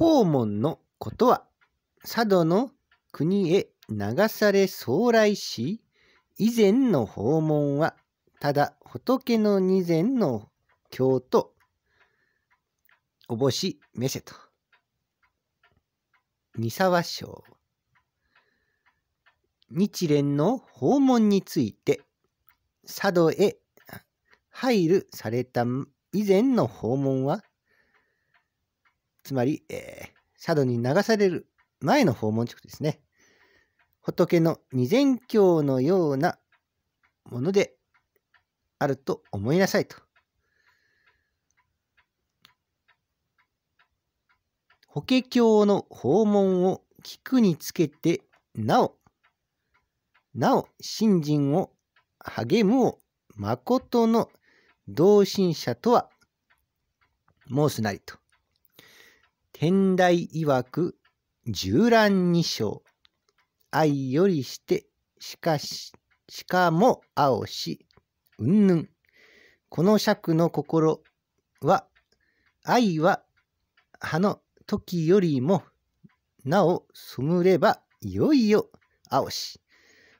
訪問のことは佐渡の国へ流され将来し以前の訪問はただ仏の二膳の京とおぼしめせと三沢省日蓮の訪問について佐渡へ入るされた以前の訪問はつまり、えー、佐渡に流される前の訪問直ですね。仏の二善教のようなものであると思いなさいと。法華経の訪問を聞くにつけて、なお、なお、信心を励むを、誠の同心者とは申すなりと。天台曰く従乱二章。愛よりして、しかし、しかも青し、うんぬん。この尺の心は、愛は、葉の時よりも、なお、むれば、いよいよ、青し。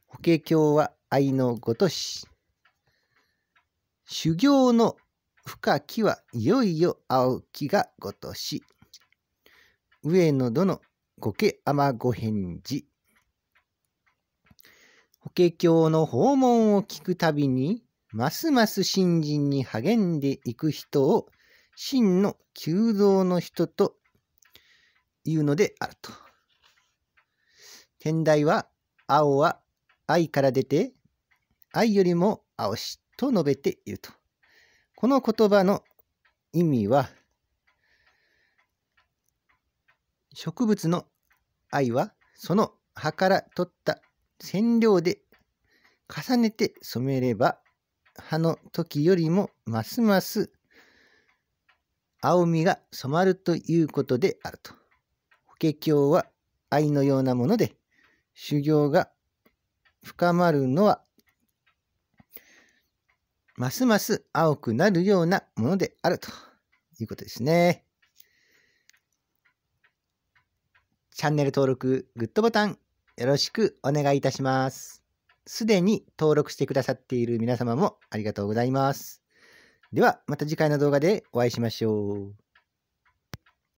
法華経は愛のごとし。修行の深きはいよいよ青木がごとし。上野殿、御家あ御返事。法華経の訪問を聞くたびに、ますます信心に励んでいく人を、真の求道の人というのであると。天台は、青は愛から出て、愛よりも青しと述べていると。この言葉の意味は、植物の愛はその葉から取った染料で重ねて染めれば葉の時よりもますます青みが染まるということであると。法華経は愛のようなもので修行が深まるのはますます青くなるようなものであるということですね。チャンネル登録、グッドボタン、よろしくお願いいたします。すでに登録してくださっている皆様もありがとうございます。では、また次回の動画でお会いしましょう。